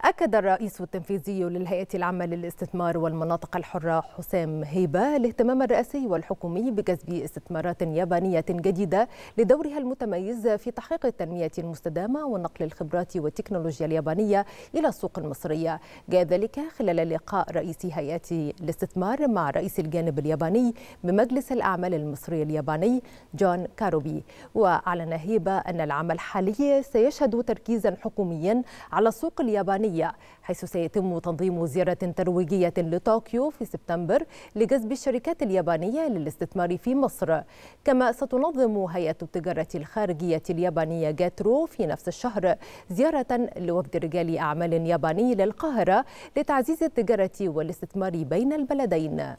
أكد الرئيس التنفيذي للهيئة العامة للاستثمار والمناطق الحرة حسام هيبة الاهتمام الرئاسي والحكومي بجذب استثمارات يابانية جديدة لدورها المتميز في تحقيق التنمية المستدامة ونقل الخبرات والتكنولوجيا اليابانية إلى السوق المصرية جاء ذلك خلال لقاء رئيس هيئة الاستثمار مع رئيس الجانب الياباني بمجلس الأعمال المصري الياباني جون كاروبي وأعلن هيبة أن العمل الحالي سيشهد تركيزا حكوميا على السوق الياباني اليابانية حيث سيتم تنظيم زيارة ترويجية لطوكيو في سبتمبر لجذب الشركات اليابانية للاستثمار في مصر كما ستنظم هيئة التجارة الخارجية اليابانية جاترو في نفس الشهر زيارة لوفد رجال أعمال ياباني للقاهرة لتعزيز التجارة والاستثمار بين البلدين